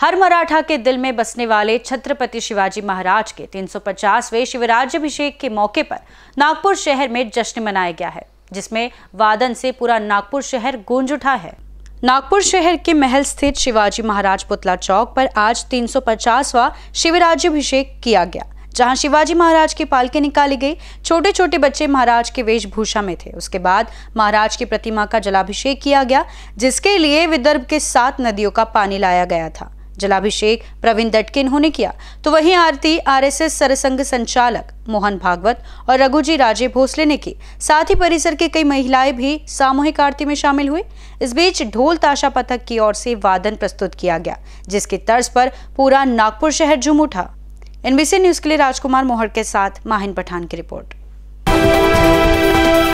हर मराठा के दिल में बसने वाले छत्रपति शिवाजी महाराज के 350वें शिवराज्यभिषेक के मौके पर नागपुर शहर में जश्न मनाया गया है जिसमें वादन से पूरा नागपुर शहर गूंज उठा है नागपुर शहर के महल स्थित शिवाजी महाराज पुतला चौक पर आज 350वां शिवराज्यभिषेक किया गया जहां शिवाजी महाराज की पालकी निकाली गई छोटे छोटे बच्चे महाराज के वेशभूषा में थे उसके बाद महाराज की प्रतिमा का जलाभिषेक किया गया जिसके लिए विदर्भ के सात नदियों का पानी लाया गया था जलाभिषेक प्रवीण दटके इन्होंने किया तो वहीं आरती आरएसएस सरसंघ संचालक मोहन भागवत और रघुजी राजे भोसले ने की साथ ही परिसर के कई महिलाएं भी सामूहिक आरती में शामिल हुई इस बीच ढोल ताशा पथक की ओर से वादन प्रस्तुत किया गया जिसकी तर्ज पर पूरा नागपुर शहर झूम उठा एनबीसी न्यूज के लिए राजकुमार मोहर के साथ माहिन पठान की रिपोर्ट